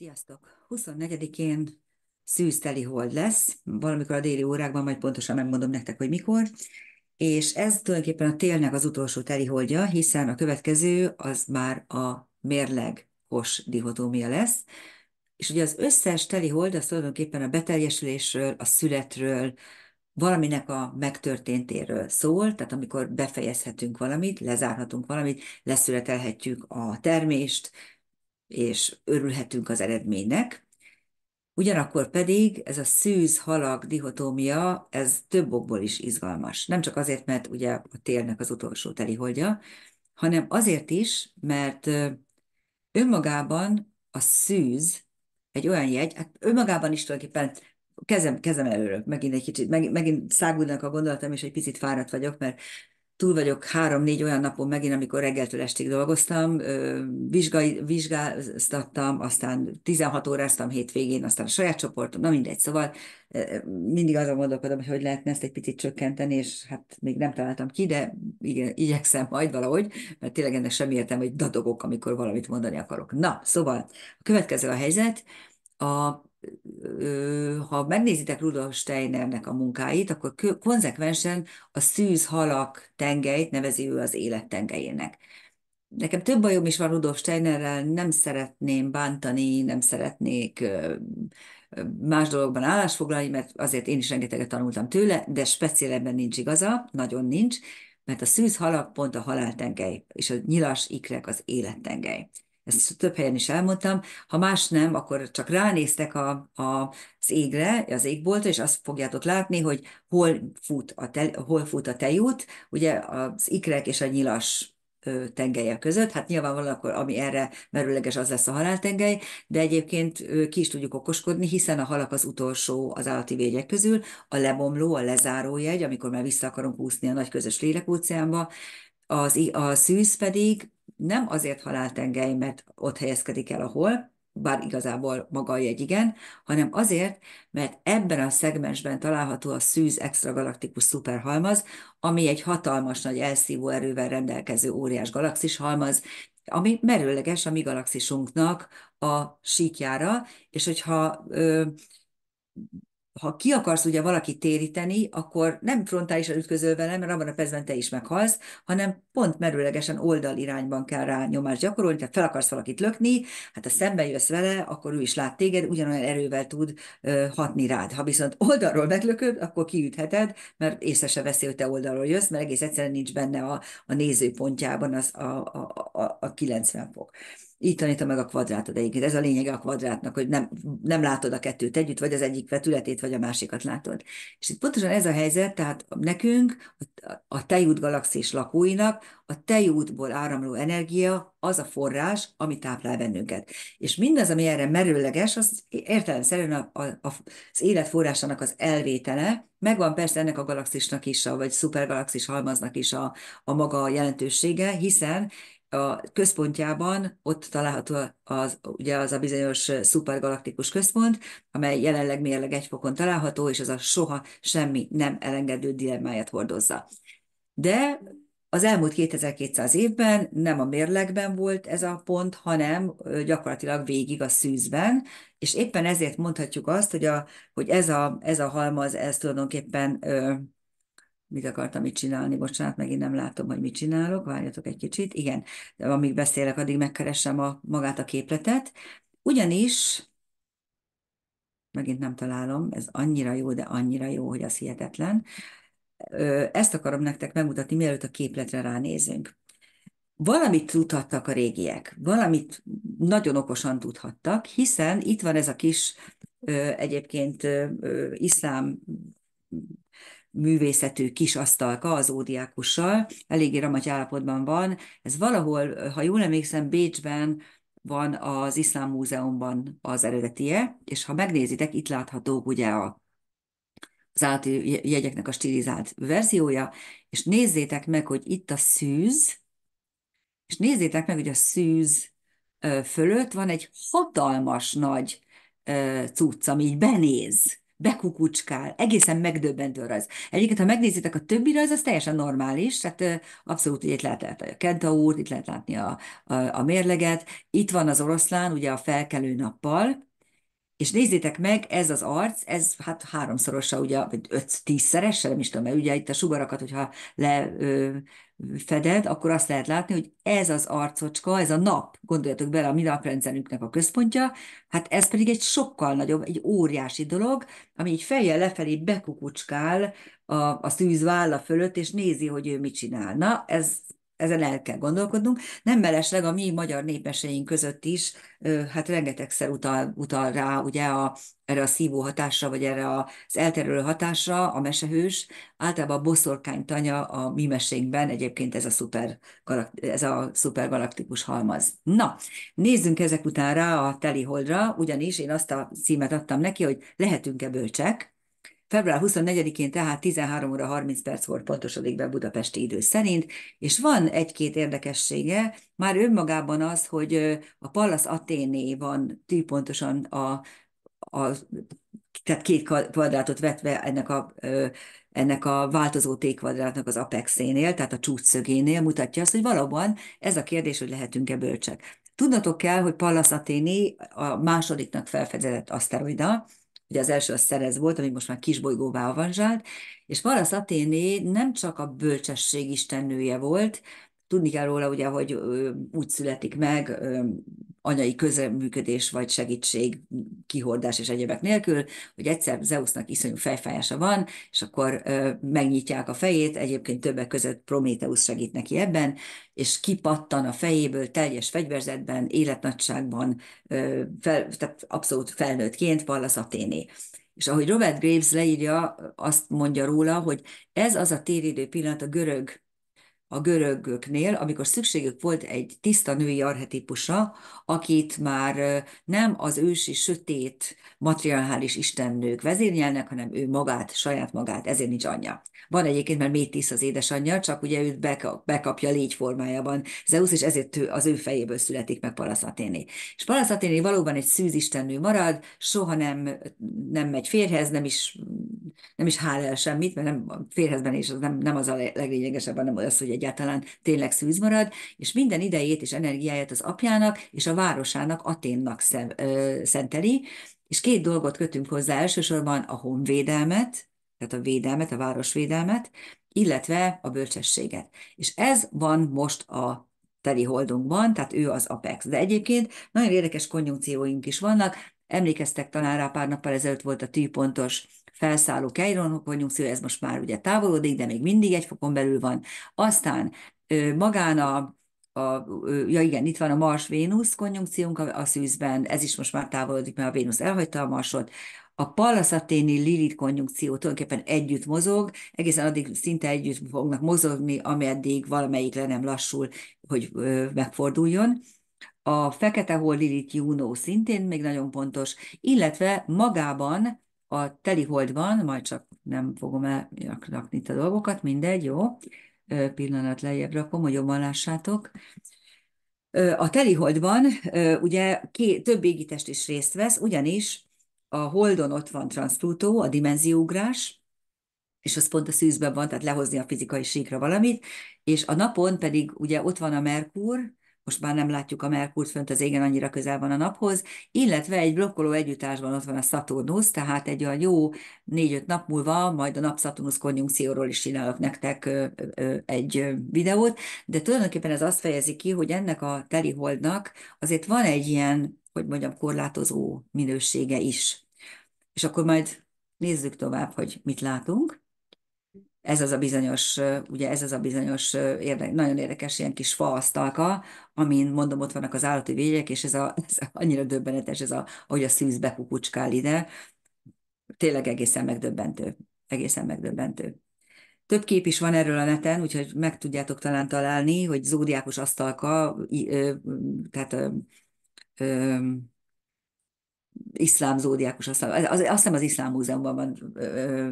Sziasztok! 24-én szűzteli hold lesz, valamikor a déli órákban, majd pontosan megmondom nektek, hogy mikor, és ez tulajdonképpen a télnek az utolsó teli holdja, hiszen a következő az már a mérleg hos dihotómia lesz, és ugye az összes teli hold az tulajdonképpen a beteljesülésről, a születről, valaminek a megtörténtéről szól, tehát amikor befejezhetünk valamit, lezárhatunk valamit, leszületelhetjük a termést, és örülhetünk az eredménynek. Ugyanakkor pedig ez a szűz-halak dihotómia, ez több okból is izgalmas. Nem csak azért, mert ugye a térnek az utolsó holdja, hanem azért is, mert önmagában a szűz egy olyan jegy, hát önmagában is tulajdonképpen kezem, kezem előről, megint egy kicsit, meg, megint szágulnak a gondolatom, és egy picit fáradt vagyok, mert túl vagyok három-négy olyan napon megint, amikor reggeltől estig dolgoztam, vizsgai, vizsgáztattam, aztán 16 óráztam hétvégén, aztán a saját csoportom, na mindegy, szóval mindig azon gondolkodom, hogy hogy lehetne ezt egy picit csökkenteni, és hát még nem találtam ki, de igen, igyekszem majd valahogy, mert tényleg ennek sem értem, hogy dadogok, amikor valamit mondani akarok. Na, szóval a következő a helyzet, a ha megnézitek Rudolf Steinernek a munkáit, akkor konzekvensen a szűz halak tengeit nevezi ő az élet tengelyének. Nekem több bajom is van Rudolf Steinerrel, nem szeretném bántani, nem szeretnék más dologban állásfoglalni, mert azért én is rengeteget tanultam tőle, de speciálisan nincs igaza, nagyon nincs, mert a szűz halak pont a haláltengely, és a nyilas ikrek az élettengely ezt több helyen is elmondtam, ha más nem, akkor csak ránéztek a, a, az égre, az égboltra, és azt fogjátok látni, hogy hol fut a, te, hol fut a tejút, ugye az ikrek és a nyilas tengelye között. Hát nyilvánvalóan akkor, ami erre merőleges, az lesz a haláltengely, de egyébként ki is tudjuk okoskodni, hiszen a halak az utolsó az állati végek közül, a lebomló, a jegy, amikor már vissza akarunk úszni a nagy közös lélekóceánba, az, a szűz pedig nem azért haláltengely, mert ott helyezkedik el, ahol, bár igazából maga a jegy igen, hanem azért, mert ebben a szegmensben található a szűz extragalaktikus szuperhalmaz, ami egy hatalmas nagy elszívó erővel rendelkező óriás galaxis halmaz, ami merőleges a mi galaxisunknak a síkjára, és hogyha ö, ha ki akarsz ugye valaki téríteni, akkor nem frontálisan ütközöl vele, mert abban a percben te is meghalsz, hanem pont merőlegesen oldal irányban kell rá nyomást gyakorolni, tehát fel akarsz valakit lökni, hát ha szembe jössz vele, akkor ő is lát téged, ugyanolyan erővel tud ö, hatni rád. Ha viszont oldalról meglököd, akkor kiütheted, mert észre se veszi, hogy te oldalról jössz, mert egész egyszerűen nincs benne a, a nézőpontjában az a, a, a, a 90 fok így tanítom meg a kvadrátod egyébként. Ez a lényege a kvadrátnak, hogy nem, nem látod a kettőt együtt, vagy az egyik vetületét, vagy a másikat látod. És itt pontosan ez a helyzet, tehát nekünk, a tejút galaxis lakóinak, a tejútból áramló energia az a forrás, ami táplál bennünket. És mindaz, ami erre merőleges, az értelemszerűen a, a, az élet forrásának az elvétele, megvan persze ennek a galaxisnak is, a, vagy szupergalaxis halmaznak is a, a maga jelentősége, hiszen a központjában ott található az, ugye az a bizonyos szupergalaktikus központ, amely jelenleg mérleg egy fokon található, és az a soha semmi nem elengedő dilemmáját hordozza. De az elmúlt 2200 évben nem a mérlegben volt ez a pont, hanem gyakorlatilag végig a szűzben, és éppen ezért mondhatjuk azt, hogy, a, hogy ez, a, ez a halmaz, ez tulajdonképpen mit akartam mit csinálni, bocsánat, megint nem látom, hogy mit csinálok, várjatok egy kicsit, igen, amíg beszélek, addig megkeresem a, magát a képletet, ugyanis, megint nem találom, ez annyira jó, de annyira jó, hogy az hihetetlen, ezt akarom nektek megmutatni, mielőtt a képletre ránézünk. Valamit tudhattak a régiek, valamit nagyon okosan tudhattak, hiszen itt van ez a kis egyébként iszlám művészetű kis asztalka az ódiákussal, eléggé ramagy állapotban van. Ez valahol, ha jól emlékszem, Bécsben van az Iszlám Múzeumban az eredetie, és ha megnézitek, itt láthatók ugye a az állati jegyeknek a stilizált verziója, és nézzétek meg, hogy itt a szűz, és nézzétek meg, hogy a szűz fölött van egy hatalmas nagy cucc, ami így benéz bekukucskál, egészen megdöbbentő rajz. Egyébként, ha megnézitek a többi rajz, az teljesen normális, tehát abszolút hogy itt lehet látni a úr, itt lehet látni a, a, a mérleget, itt van az oroszlán, ugye a felkelő nappal, és nézzétek meg, ez az arc, ez hát háromszorosa, ugye, vagy öt-tízszerese, nem is tudom, mert ugye itt a sugarakat, hogyha lefeded, akkor azt lehet látni, hogy ez az arcocska, ez a nap, gondoljatok bele, a mi naprendszerünknek a központja, hát ez pedig egy sokkal nagyobb, egy óriási dolog, ami így fejjel lefelé bekukucskál a, a szűz válla fölött, és nézi, hogy ő mit csinál. Na, ez ezen el kell gondolkodnunk. Nem mellesleg a mi magyar népmeséink között is, hát rengetegszer utal, utal rá ugye a, erre a szívó hatásra, vagy erre az elterülő hatásra a mesehős. Általában a boszorkány tanya a mi mesékben egyébként ez a, szuper, ez a szuper galaktikus halmaz. Na, nézzünk ezek után rá a teliholdra, ugyanis én azt a címet adtam neki, hogy lehetünk-e bölcsek, Február 24-én tehát 13 óra 30 perc volt pontosodik be budapesti idő szerint, és van egy-két érdekessége, már önmagában az, hogy a Pallas Athéné van tűpontosan pontosan a, a tehát két kvadrátot vetve ennek a, ennek a változó T-kvadrátnak az apexénél, tehát a csúcsszögénél mutatja azt, hogy valóban ez a kérdés, hogy lehetünk-e bölcsek. Tudnotok kell, hogy Pallas Athéné a másodiknak felfedezett aszteroida, ugye az első a Szerez volt, ami most már kisbolygóvá avanzsált, és Parasz Aténé nem csak a bölcsesség istennője volt, Tudni kell róla ugye, hogy úgy születik meg, anyai közreműködés vagy segítség, kihordás és egyebek nélkül, hogy egyszer Zeusnak iszonyú fejfájása van, és akkor megnyitják a fejét, egyébként többek között Prométeusz segít neki ebben, és kipattan a fejéből teljes fegyverzetben, életnagyságban, fel, tehát abszolút felnőttként Pallas Athéné. És ahogy Robert Graves leírja, azt mondja róla, hogy ez az a téridő pillanat a görög a görögöknél, amikor szükségük volt egy tiszta női arhetípusa, akit már nem az ősi sötét, matriarchális istennők vezérnyelnek, hanem ő magát, saját magát, ezért nincs anyja. Van egyébként, mert Métis az édesanyja, csak ugye őt bekapja légy formájában Zeus, és ezért ő, az ő fejéből születik meg Palasz És Palasz valóban egy szűz istennő marad, soha nem, nem megy férhez, nem is nem is hál el semmit, mert nem, férhezben is az nem, nem az a leglényegesebb, hanem az, hogy egyáltalán tényleg szűz marad, és minden idejét és energiáját az apjának és a városának, Aténnak szem, ö, szenteli, és két dolgot kötünk hozzá, elsősorban a honvédelmet, tehát a védelmet, a városvédelmet, illetve a bölcsességet. És ez van most a teli holdunkban, tehát ő az Apex. De egyébként nagyon érdekes konjunkcióink is vannak, emlékeztek talán rá pár nappal ezelőtt volt a tűpontos felszálló vagyunk, szóval ez most már ugye távolodik, de még mindig egy fokon belül van. Aztán magán a a, ja igen, itt van a Mars-Vénusz konjunkciónk a, a szűzben, ez is most már távolodik, mert a Vénusz elhagyta a Marsot, a Pallas Athéni Lilith konjunkció tulajdonképpen együtt mozog, egészen addig szinte együtt fognak mozogni, ameddig valamelyik le nem lassul, hogy ö, megforduljon. A Fekete Hol Lilith Juno szintén még nagyon pontos, illetve magában a telihold van, majd csak nem fogom elrakni itt a dolgokat, mindegy, jó, pillanat lejjebb rakom, hogy jobban lássátok. A van, ugye ké, több égitest is részt vesz, ugyanis a holdon ott van transzplutó, a dimenziógrás és az pont a szűzben van, tehát lehozni a fizikai síkra valamit, és a napon pedig ugye ott van a Merkur, most már nem látjuk a Merkurt fönt az égen, annyira közel van a naphoz, illetve egy blokkoló együttásban ott van a Saturnus, tehát egy olyan jó négy-öt nap múlva majd a nap-Saturnus konjunkcióról is csinálok nektek egy videót, de tulajdonképpen ez azt fejezi ki, hogy ennek a teli holdnak azért van egy ilyen, hogy mondjam, korlátozó minősége is. És akkor majd nézzük tovább, hogy mit látunk ez az a bizonyos, ugye ez az a bizonyos érde, nagyon érdekes ilyen kis faasztalka, amin mondom, ott vannak az állati végyek, és ez, a, ez annyira döbbenetes, ez a, ahogy a szűz bekukucskál ide, tényleg egészen megdöbbentő, egészen megdöbbentő. Több kép is van erről a neten, úgyhogy meg tudjátok talán találni, hogy zódiákos asztalka, tehát iszlám zódiákus, azt hiszem az iszlám múzeumban van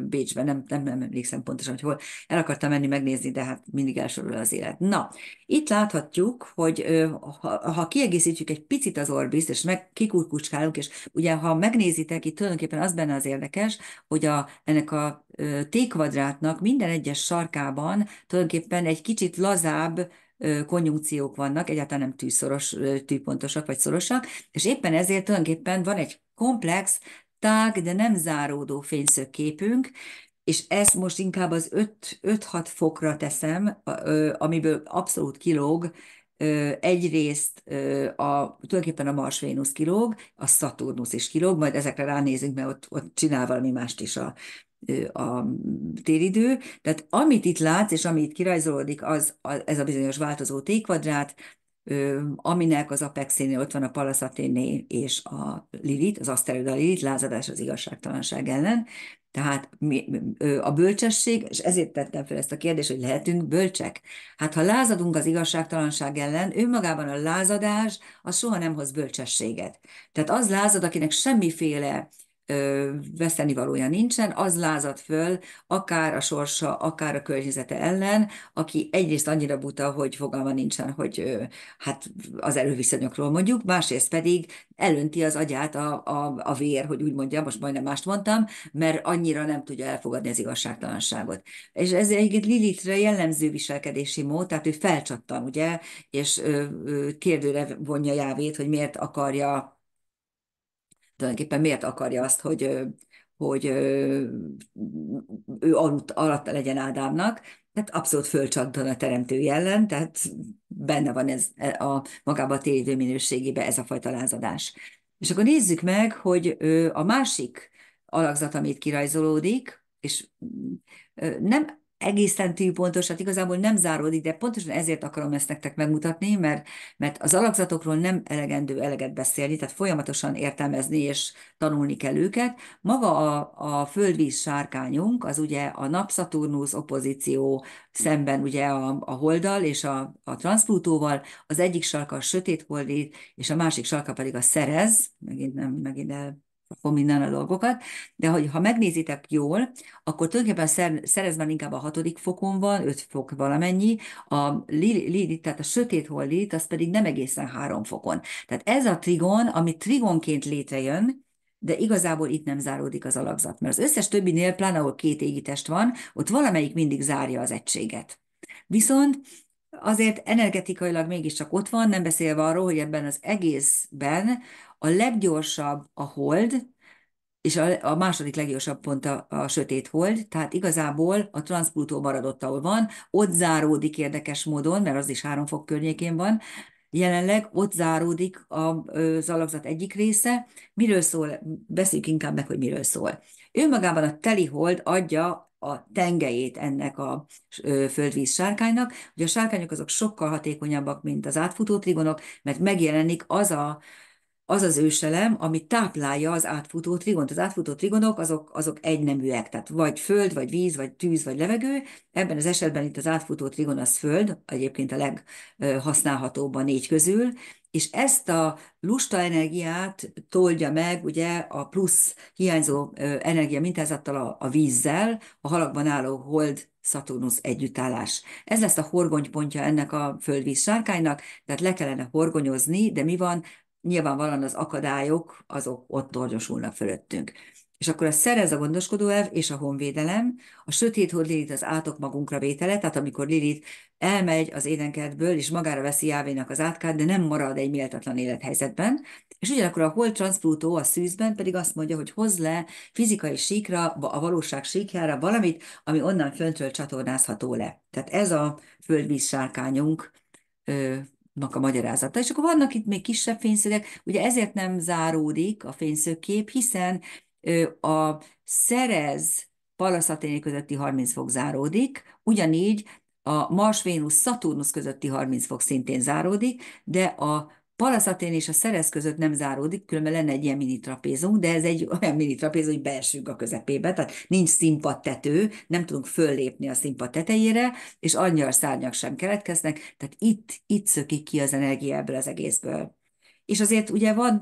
Bécsben, nem, nem, nem emlékszem pontosan, hogy hol. El akartam menni megnézni, de hát mindig elsorul az élet. Na, itt láthatjuk, hogy ha, ha kiegészítjük egy picit az orbiszt, és meg kikurkucskálunk, és ugye ha megnézitek, itt tulajdonképpen az benne az érdekes, hogy a, ennek a T kvadrátnak minden egyes sarkában tulajdonképpen egy kicsit lazább konjunkciók vannak, egyáltalán nem tűszoros, tűpontosak vagy szorosak, és éppen ezért tulajdonképpen van egy komplex, tág, de nem záródó képünk, és ezt most inkább az 5-6 fokra teszem, amiből abszolút kilóg egyrészt a, tulajdonképpen a Mars Vénusz kilóg, a Szaturnusz is kilóg, majd ezekre ránézünk, mert ott, ott csinál valami mást is a, a téridő. Tehát amit itt látsz, és amit itt kirajzolódik, az ez a bizonyos változó T-kvadrát, aminek az apexénél ott van a Palaszaténé és a Lilit, az aszteroida Lilit, lázadás az igazságtalanság ellen. Tehát mi, a bölcsesség, és ezért tettem fel ezt a kérdést, hogy lehetünk bölcsek. Hát ha lázadunk az igazságtalanság ellen, önmagában a lázadás az soha nem hoz bölcsességet. Tehát az lázad, akinek semmiféle vesztenivalója nincsen, az lázad föl, akár a sorsa, akár a környezete ellen, aki egyrészt annyira buta, hogy fogalma nincsen, hogy hát az erőviszonyokról mondjuk, másrészt pedig elönti az agyát a, a, a vér, hogy úgy mondjam, most majdnem mást mondtam, mert annyira nem tudja elfogadni az igazságtalanságot. És ez egyébként Lilitre jellemző viselkedési mód, tehát ő felcsattan, ugye, és kérdőre vonja jávét, hogy miért akarja tulajdonképpen miért akarja azt, hogy, hogy ő alatt alatt legyen Ádámnak, tehát abszolút fölcsaddan a teremtő ellen, tehát benne van ez e, a magába a tévő minőségébe ez a fajta lázadás. És akkor nézzük meg, hogy a másik alakzat, amit kirajzolódik, és nem egészen hát igazából nem záródik, de pontosan ezért akarom ezt nektek megmutatni, mert, mert az alakzatokról nem elegendő eleget beszélni, tehát folyamatosan értelmezni és tanulni kell őket. Maga a, a földvíz sárkányunk, az ugye a nap-Szaturnusz opozíció szemben ugye a, a holdal és a, a transzplutóval, az egyik sarka a sötét holdít, és a másik sarka pedig a szerez, megint nem, megint el minden a dolgokat, de hogy ha megnézitek jól, akkor tulajdonképpen szerezben inkább a hatodik fokon van, öt fok valamennyi, a lili, tehát a sötét hol az pedig nem egészen három fokon. Tehát ez a trigon, ami trigonként létrejön, de igazából itt nem záródik az alakzat, mert az összes többi nélplán, ahol két égitest van, ott valamelyik mindig zárja az egységet. Viszont azért energetikailag mégiscsak ott van, nem beszélve arról, hogy ebben az egészben a leggyorsabb a hold, és a, a második leggyorsabb pont a, a sötét hold, tehát igazából a transzplutó maradott, ahol van, ott záródik érdekes módon, mert az is három fok környékén van, jelenleg ott záródik a, az alakzat egyik része. Miről szól? Beszéljük inkább meg, hogy miről szól. Ő magában a telihold adja a tengejét ennek a földvíz sárkánynak. hogy a sárkányok azok sokkal hatékonyabbak, mint az átfutó trigonok, mert megjelenik az a az az őselem, ami táplálja az átfutó trigont. Az átfutó trigonok azok, azok egyneműek, tehát vagy föld, vagy víz, vagy tűz, vagy levegő. Ebben az esetben itt az átfutó trigon az föld, egyébként a leghasználhatóbb a négy közül, és ezt a lusta energiát toldja meg ugye a plusz hiányzó energia mintázattal a, a vízzel, a halakban álló hold Szaturnusz együttállás. Ez lesz a horgonypontja ennek a földvíz sárkánynak, tehát le kellene horgonyozni, de mi van? nyilvánvalóan az akadályok azok ott tornyosulnak fölöttünk. És akkor a szerez a elv és a honvédelem, a sötét hord Lilit az átok magunkra vétele, tehát amikor Lilit elmegy az édenkertből, és magára veszi Jávénak az átkát, de nem marad egy méltatlan élethelyzetben, és ugyanakkor a hol transzplútó a szűzben pedig azt mondja, hogy hoz le fizikai síkra, a valóság síkjára valamit, ami onnan föntről csatornázható le. Tehát ez a földvíz sárkányunk a magyarázata. És akkor vannak itt még kisebb fényszögek, ugye ezért nem záródik a fényszögkép, hiszen a szerez palaszaténi közötti 30 fok záródik, ugyanígy a Mars-Vénusz-Szaturnusz közötti 30 fok szintén záródik, de a Palaszatén és a szerez között nem záródik, különben lenne egy ilyen mini trapézunk, de ez egy olyan mini trapéz, hogy belsünk a közepébe, tehát nincs színpadtető, tető, nem tudunk föllépni a színpad tetejére, és angyal szárnyak sem keletkeznek, tehát itt, itt szökik ki az energia ebből az egészből. És azért ugye van,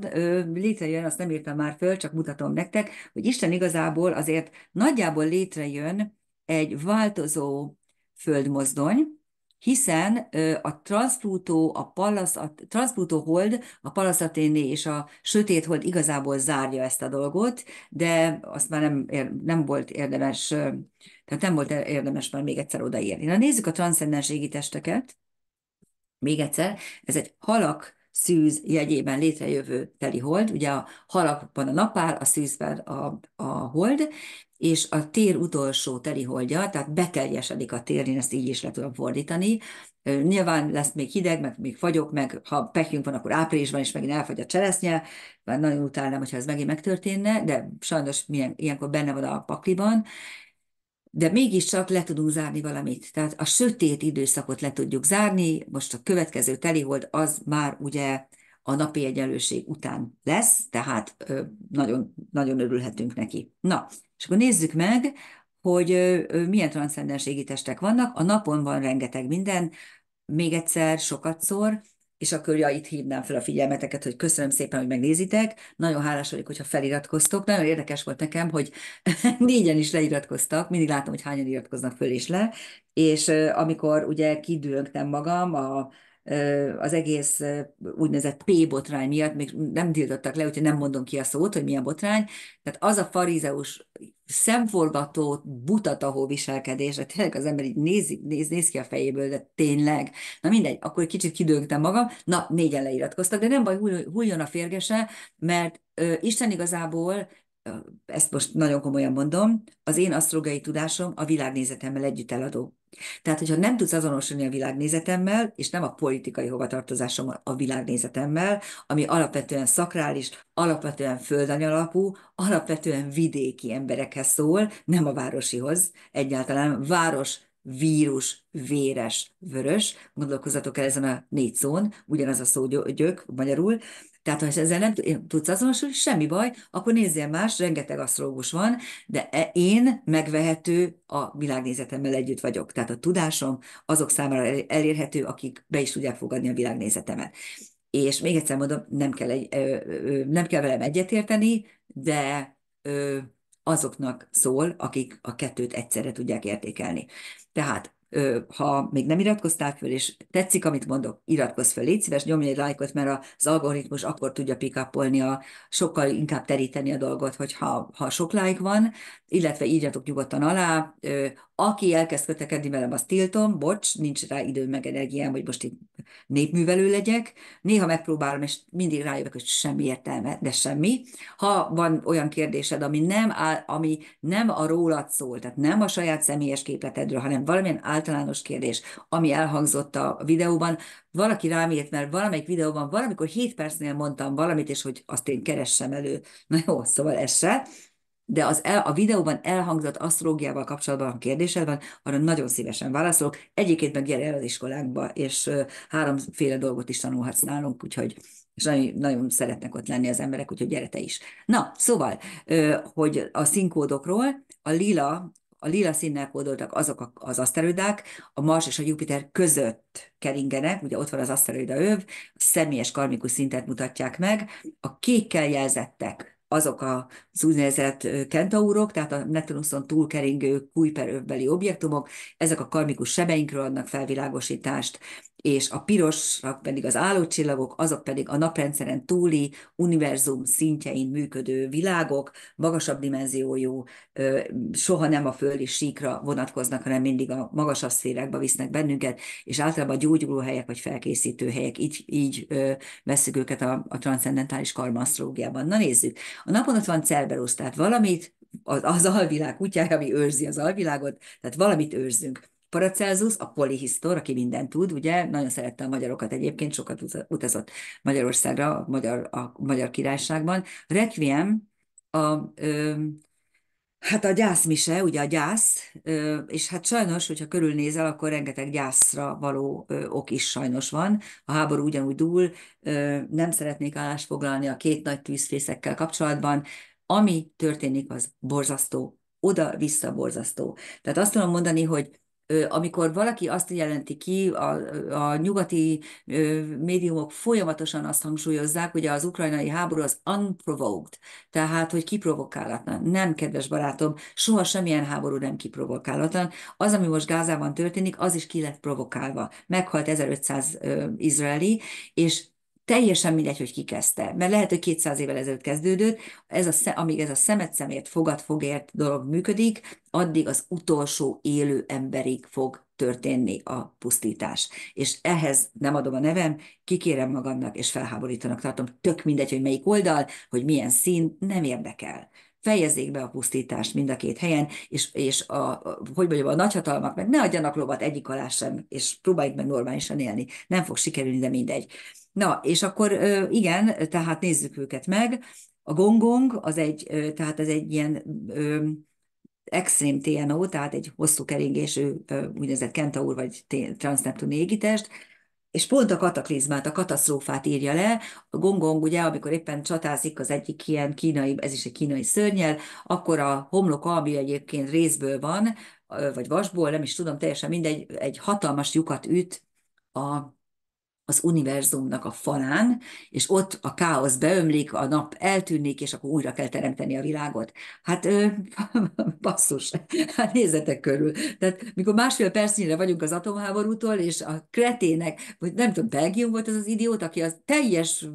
létrejön, azt nem írtam már föl, csak mutatom nektek, hogy Isten igazából azért nagyjából létrejön egy változó földmozdony, hiszen a transzplutó, a palasz, a transzplutó hold, a Pallas Athéné és a sötét hold igazából zárja ezt a dolgot, de azt már nem, nem volt érdemes, tehát nem volt érdemes már még egyszer odaírni. Na nézzük a transzcendens testeket Még egyszer, ez egy halak szűz jegyében létrejövő teli hold, ugye a halakban a napál, a szűzben a, a hold, és a tér utolsó teli holdja, tehát beteljesedik a tér, én ezt így is le tudom fordítani, Nyilván lesz még hideg, meg még fagyok, meg ha pekünk van, akkor áprilisban is megint elfagy a cseresznye, mert nagyon utálnám, hogyha ez megint megtörténne, de sajnos milyen, ilyenkor benne van a pakliban, de mégiscsak le tudunk zárni valamit. Tehát a sötét időszakot le tudjuk zárni, most a következő telihold az már ugye a napi egyenlőség után lesz, tehát nagyon, nagyon örülhetünk neki. Na, és akkor nézzük meg, hogy milyen transzcendens égitestek vannak. A napon van rengeteg minden, még egyszer, sokat sokatszor, és akkor ja, itt hívnám fel a figyelmeteket, hogy köszönöm szépen, hogy megnézitek, nagyon hálás vagyok, hogyha feliratkoztok, nagyon érdekes volt nekem, hogy négyen is leiratkoztak, mindig látom, hogy hányan iratkoznak föl és le, és amikor ugye kidülöntem magam a az egész úgynevezett P-botrány miatt, még nem tiltottak le, úgyhogy nem mondom ki a szót, hogy milyen botrány, tehát az a farizeus szemforgató, butatahó viselkedésre, hát tényleg az ember így néz, néz, néz ki a fejéből, de tényleg. Na mindegy, akkor egy kicsit kidőgtem magam, na négyen leiratkoztak, de nem baj, hulljon a férgese, mert ö, Isten igazából ezt most nagyon komolyan mondom, az én asztrogai tudásom a világnézetemmel együtt eladó. Tehát, hogyha nem tudsz azonosulni a világnézetemmel, és nem a politikai hovatartozásommal, a világnézetemmel, ami alapvetően szakrális, alapvetően földanyalapú, alapvetően vidéki emberekhez szól, nem a városihoz, egyáltalán város vírus, véres, vörös. Gondolkozzatok el ezen a négy szón, ugyanaz a szó gyök magyarul. Tehát, ha ezzel nem tudsz azonosulni, semmi baj, akkor nézzél más, rengeteg asztrológus van, de e, én megvehető a világnézetemmel együtt vagyok. Tehát a tudásom azok számára elérhető, akik be is tudják fogadni a világnézetemet. És még egyszer mondom, nem kell, egy, ö, ö, nem kell velem egyetérteni, de ö, azoknak szól, akik a kettőt egyszerre tudják értékelni. Tehát ha még nem iratkoztál föl, és tetszik, amit mondok, iratkozz föl, légy szíves, nyomj egy lájkot, mert az algoritmus akkor tudja pikapolni, a, sokkal inkább teríteni a dolgot, hogyha ha sok lájk van, illetve írjatok nyugodtan alá, aki elkezd kötekedni velem, azt tiltom, bocs, nincs rá idő meg energiám, hogy most itt népművelő legyek. Néha megpróbálom, és mindig rájövök, hogy semmi értelme, de semmi. Ha van olyan kérdésed, ami nem, áll, ami nem a rólad szól, tehát nem a saját személyes képletedről, hanem valamilyen általános kérdés, ami elhangzott a videóban, valaki rám írt, mert valamelyik videóban valamikor 7 percnél mondtam valamit, és hogy azt én keressem elő. Na jó, szóval ez se de az el, a videóban elhangzott asztrológiával kapcsolatban a kérdésed van, arra nagyon szívesen válaszolok. Egyébként meg gyere el az iskolánkba, és háromféle dolgot is tanulhatsz nálunk, úgyhogy és nagyon, nagyon szeretnek ott lenni az emberek, úgyhogy gyere te is. Na, szóval, hogy a színkódokról, a lila a lila színnel kódoltak azok az aszteroidák, a Mars és a Jupiter között keringenek, ugye ott van az aszteroida öv, személyes karmikus szintet mutatják meg, a kékkel jelzettek azok az úgynevezett kentaurok, tehát a Neptunuson túlkeringő kujperövbeli objektumok, ezek a karmikus sebeinkről adnak felvilágosítást, és a pirosak pedig az állócsillagok, azok pedig a naprendszeren túli univerzum szintjein működő világok, magasabb dimenziójú, soha nem a földi síkra vonatkoznak, hanem mindig a magasabb szférákba visznek bennünket, és általában helyek vagy helyek, így, így veszük őket a, a transzcendentális karmasztrógiában. Na nézzük, a napon ott van Cerberus, tehát valamit az, az alvilág kutyája, ami őrzi az alvilágot, tehát valamit őrzünk. Paracelsus, a polihisztor, aki mindent tud, ugye, nagyon szerette a magyarokat egyébként, sokat utazott Magyarországra, a magyar, a magyar királyságban. Requiem, a, ö, hát a gyászmise, ugye a gyász, ö, és hát sajnos, hogyha körülnézel, akkor rengeteg gyászra való ö, ok is sajnos van. A háború ugyanúgy dúl, ö, nem szeretnék állást foglalni a két nagy tűzfészekkel kapcsolatban, ami történik, az borzasztó, oda-vissza borzasztó. Tehát azt tudom mondani, hogy amikor valaki azt jelenti ki, a, a nyugati médiumok folyamatosan azt hangsúlyozzák, hogy az ukrajnai háború az unprovoked, tehát, hogy kiprovokálatlan. Nem, kedves barátom, soha semmilyen háború nem kiprovokálatlan. Az, ami most Gázában történik, az is ki lett provokálva. Meghalt 1500 izraeli, és teljesen mindegy, hogy ki kezdte, mert lehet, hogy 200 évvel ezelőtt kezdődött, ez a, amíg ez a szemet szemért, fogad fogért dolog működik, addig az utolsó élő emberig fog történni a pusztítás. És ehhez nem adom a nevem, kikérem magamnak, és felháborítanak tartom. Tök mindegy, hogy melyik oldal, hogy milyen szín, nem érdekel fejezzék be a pusztítást mind a két helyen, és, és a, a, hogy mondjam, a nagyhatalmak meg ne adjanak lovat egyik alá sem, és próbáljuk meg normálisan élni. Nem fog sikerülni, de mindegy. Na, és akkor igen, tehát nézzük őket meg. A gongong, az egy, tehát ez egy ilyen ö, extrém TNO, tehát egy hosszú keringésű úgynevezett kentaur vagy transzneptun égitest, és pont a kataklizmát, a katasztrófát írja le. A gongong, ugye, amikor éppen csatázik az egyik ilyen kínai, ez is egy kínai szörnyel, akkor a homlok ami egyébként részből van, vagy vasból, nem is tudom, teljesen mindegy, egy hatalmas lyukat üt a az univerzumnak a falán, és ott a káosz beömlik, a nap eltűnik, és akkor újra kell teremteni a világot. Hát ö, basszus, hát nézzetek körül. Tehát mikor másfél percnyire vagyunk az atomháborútól, és a kretének, vagy nem tudom, Belgium volt az az idiót, aki az teljes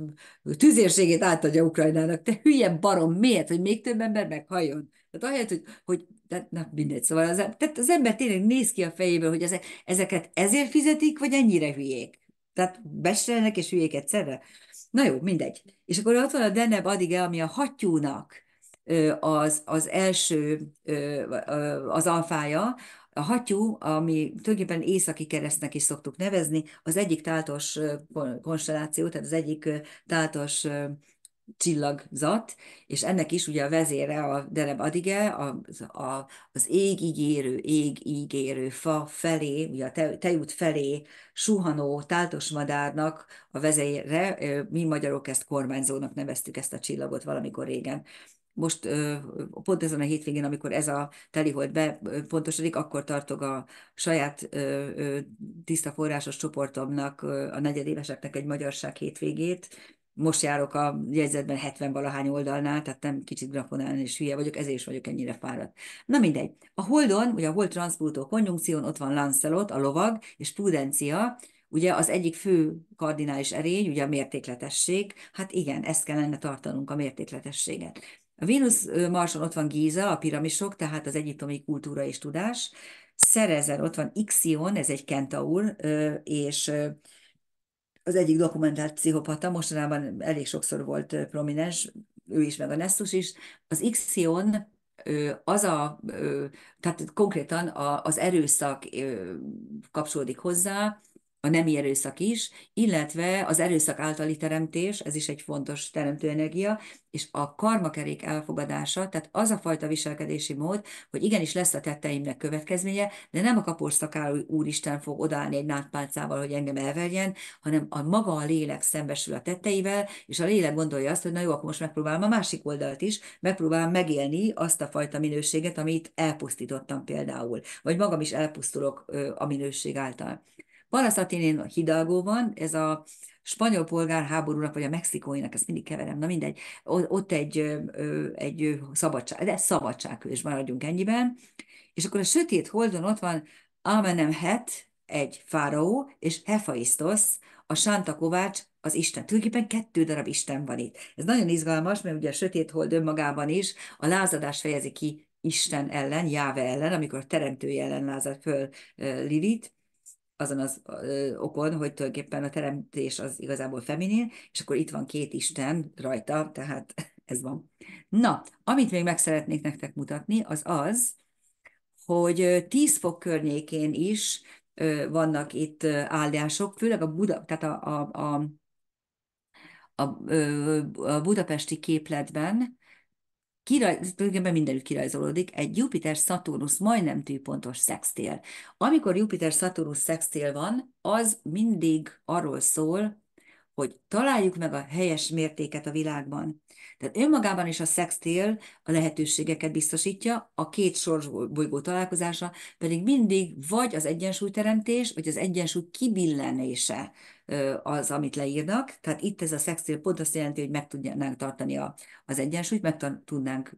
tüzérségét átadja Ukrajnának. Te hülye barom, miért, hogy még több ember meghalljon? Tehát ahelyett, hogy, hogy tehát, na, mindegy, szóval az, tehát az ember tényleg néz ki a fejéből, hogy ezek, ezeket ezért fizetik, vagy ennyire hülyék. Tehát beszélnek és hülyék egyszerre. Na jó, mindegy. És akkor ott van a Deneb Adige, ami a hattyúnak az, az első, az alfája, a hattyú, ami tulajdonképpen északi keresztnek is szoktuk nevezni, az egyik táltos konstelláció, tehát az egyik táltos csillagzat, és ennek is ugye a vezére a Dereb Adige, a, a, az ég ígérő, ég ígérő fa felé, ugye a tejút felé suhanó táltos madárnak a vezére, mi magyarok ezt kormányzónak neveztük ezt a csillagot valamikor régen. Most pont ezen a hétvégén, amikor ez a telihold bepontosodik, akkor tartok a saját tiszta forrásos csoportomnak, a negyedéveseknek egy magyarság hétvégét, most járok a jegyzetben 70 valahány oldalnál, tehát nem kicsit grafonálni és hülye vagyok, ezért is vagyok ennyire fáradt. Na mindegy. A holdon, ugye a hold Transpluto konjunkción, ott van Lancelot, a lovag, és Prudencia, Ugye az egyik fő kardinális erény, ugye a mértékletesség, hát igen, ezt kellene tartanunk, a mértékletességet. A Vénusz Marson ott van Gíza, a piramisok, tehát az egyiptomi kultúra és tudás. Szerezen ott van Ixion, ez egy kentaur, és az egyik dokumentált pszichopata, mostanában elég sokszor volt prominens, ő is, meg a Nessus is, az Ixion az a, tehát konkrétan az erőszak kapcsolódik hozzá, a nemi erőszak is, illetve az erőszak általi teremtés, ez is egy fontos teremtő energia, és a karmakerék elfogadása, tehát az a fajta viselkedési mód, hogy igenis lesz a tetteimnek következménye, de nem a kaposztakáló úristen fog odállni egy nátpálcával, hogy engem elverjen, hanem a maga a lélek szembesül a tetteivel, és a lélek gondolja azt, hogy na jó, akkor most megpróbálom a másik oldalt is, megpróbálom megélni azt a fajta minőséget, amit elpusztítottam például, vagy magam is elpusztulok a minőség által. Palaszatinén a hidalgó van, ez a spanyol polgárháborúnak, vagy a mexikóinak, ezt mindig keverem, na mindegy, ott egy, egy szabadság, de és maradjunk ennyiben, és akkor a sötét holdon ott van Amenemhet, egy fáraó, és Hefaisztosz, a Santa Kovács, az Isten. Tulajdonképpen kettő darab Isten van itt. Ez nagyon izgalmas, mert ugye a sötét hold önmagában is a lázadás fejezi ki Isten ellen, Jáve ellen, amikor a teremtő ellen lázad föl Lilit, azon az ö, okon, hogy tulajdonképpen a teremtés az igazából feminin, és akkor itt van két Isten rajta, tehát ez van. Na, amit még meg szeretnék nektek mutatni, az az, hogy 10 fok környékén is ö, vannak itt áldások, főleg a Buda, tehát a, a, a, a, a budapesti képletben, kirajz, tulajdonképpen mindenütt kirajzolódik, egy Jupiter-Saturnus majdnem tűpontos szextél. Amikor Jupiter-Saturnus szextél van, az mindig arról szól, hogy találjuk meg a helyes mértéket a világban. Tehát önmagában is a szextél a lehetőségeket biztosítja, a két sorsbolygó találkozása pedig mindig vagy az egyensúlyteremtés, vagy az egyensúly kibillenése az, amit leírnak. Tehát itt ez a szextil pont azt jelenti, hogy meg tudnánk tartani a, az egyensúlyt, meg tudnánk,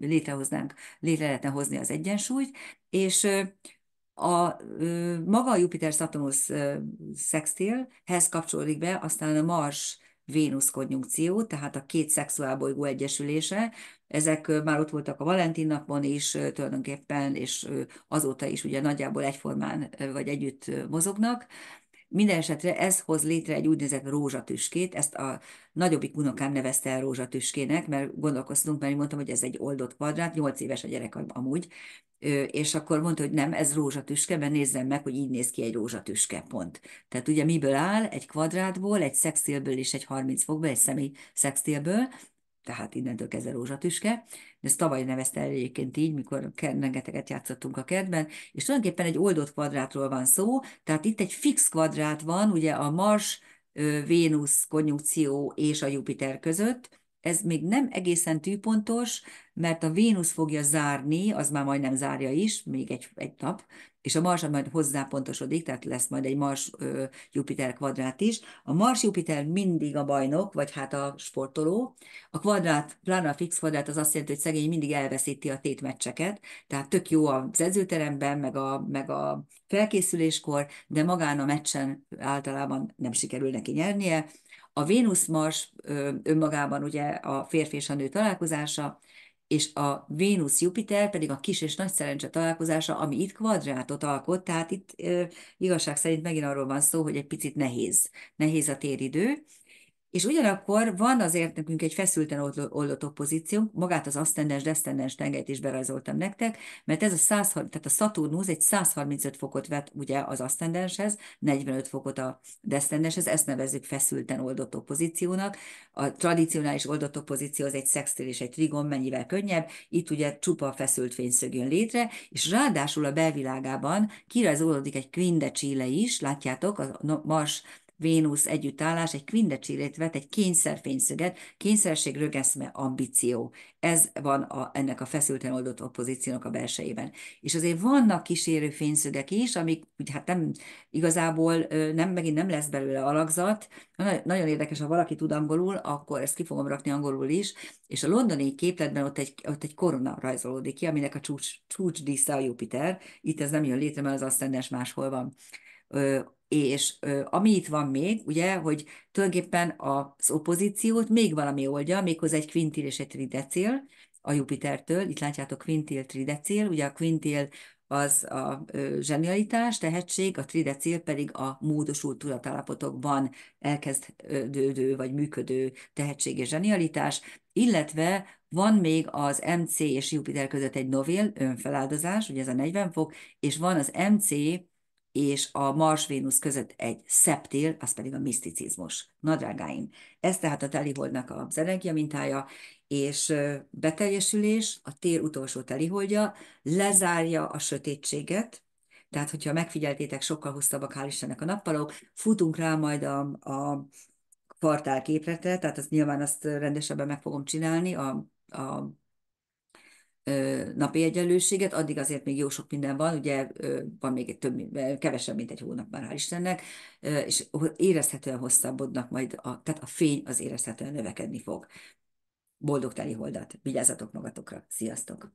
létrehoznánk, létre lehetne hozni az egyensúlyt, és a maga a Jupiter-Saturnus szextilhez kapcsolódik be aztán a Mars Vénusz konjunkció, tehát a két bolygó egyesülése, ezek már ott voltak a Valentin napon is tulajdonképpen, és azóta is ugye nagyjából egyformán vagy együtt mozognak, minden esetre ez hoz létre egy úgynevezett rózsatüskét, ezt a nagyobbik unokám nevezte el rózsatüskének, mert gondolkoztunk, mert mondtam, hogy ez egy oldott kvadrát, 8 éves a gyerek amúgy, és akkor mondta, hogy nem, ez rózsatüske, mert nézzem meg, hogy így néz ki egy rózsatüske, pont. Tehát ugye miből áll? Egy kvadrátból, egy szextilből és egy 30 fokból, egy személy szextilből, tehát innentől kezdve rózsatüske, de ezt tavaly nevezte el egyébként így, mikor rengeteget játszottunk a kertben, és tulajdonképpen egy oldott kvadrátról van szó, tehát itt egy fix kvadrát van, ugye a Mars, Vénusz konjunkció és a Jupiter között, ez még nem egészen tűpontos, mert a Vénusz fogja zárni, az már majdnem zárja is, még egy, egy nap, és a Mars majd hozzápontosodik, tehát lesz majd egy Mars-Jupiter kvadrát is. A Mars-Jupiter mindig a bajnok, vagy hát a sportoló. A kvadrát, pláne a fix kvadrát, az azt jelenti, hogy szegény mindig elveszíti a tétmeccseket, tehát tök jó az edzőteremben, meg a, meg a felkészüléskor, de magán a meccsen általában nem sikerül neki nyernie. A Vénusz-Mars önmagában ugye a férfi és a nő találkozása, és a Vénusz-Jupiter pedig a kis és nagy szerencse találkozása, ami itt kvadrátot alkot, tehát itt e, igazság szerint megint arról van szó, hogy egy picit nehéz. Nehéz a téridő, és ugyanakkor van azért nekünk egy feszülten oldott opozíciónk, magát az asztendens, desztendens tengelyt is berajzoltam nektek, mert ez a 100, tehát a Saturnus egy 135 fokot vet ugye az asztendenshez, 45 fokot a desztendenshez, ezt nevezzük feszülten oldott opozíciónak. A tradicionális oldott opozíció az egy szextil és egy trigon, mennyivel könnyebb, itt ugye csupa feszült fényszög jön létre, és ráadásul a belvilágában kirajzolódik egy kvinde csíle is, látjátok, a Mars Vénusz együttállás, egy kvindecsilét vet, egy fényszöget, kényszerség, rögeszme, ambíció. Ez van a, ennek a feszülten oldott opozíciónak a belsejében. És azért vannak kísérő fényszögek is, amik úgy, hát nem igazából nem, megint nem lesz belőle alakzat. Nagyon érdekes, ha valaki tud angolul, akkor ezt ki fogom rakni angolul is, és a londoni képletben ott egy, ott egy korona rajzolódik ki, aminek a csúcs, csúcs dísze a Jupiter. Itt ez nem jön létre, mert az aszcendens máshol van és ö, ami itt van még, ugye, hogy tulajdonképpen az opozíciót még valami oldja, méghozzá egy kvintil és egy tridecil a Jupitertől. Itt látjátok kvintil, tridecil. Ugye a kvintil az a zsenialitás, tehetség, a tridecil pedig a módosult tudatállapotokban elkezdődő vagy működő tehetség és zsenialitás, illetve van még az MC és Jupiter között egy novél, önfeláldozás, ugye ez a 40 fok, és van az MC és a Mars-Vénusz között egy szeptil, az pedig a miszticizmus. Na, drágáim, ez tehát a teliholdnak az mintája, és beteljesülés, a tér utolsó teliholdja, lezárja a sötétséget, tehát, hogyha megfigyeltétek, sokkal hosszabbak, hál' Istennek a nappalok, futunk rá majd a, a kvartál képletre, tehát azt nyilván azt rendesebben meg fogom csinálni, a, a napi egyenlőséget, addig azért még jó sok minden van, ugye van még egy több, kevesebb, mint egy hónap már, hál' Istennek, és érezhetően hosszabbodnak majd, a, tehát a fény az érezhetően növekedni fog. Boldog teli holdat! Vigyázzatok magatokra! Sziasztok!